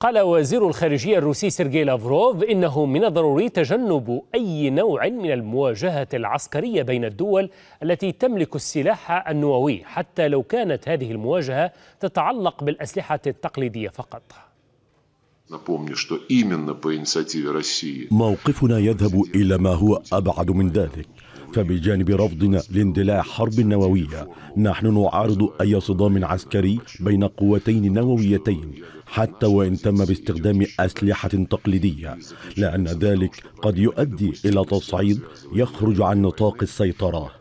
قال وزير الخارجية الروسي سيرجي لافروف إنه من الضروري تجنب أي نوع من المواجهة العسكرية بين الدول التي تملك السلاح النووي حتى لو كانت هذه المواجهة تتعلق بالأسلحة التقليدية فقط موقفنا يذهب إلى ما هو أبعد من ذلك فبجانب رفضنا لاندلاع حرب نووية نحن نعارض أي صدام عسكري بين قوتين نوويتين حتى وإن تم باستخدام أسلحة تقليدية لأن ذلك قد يؤدي إلى تصعيد يخرج عن نطاق السيطرة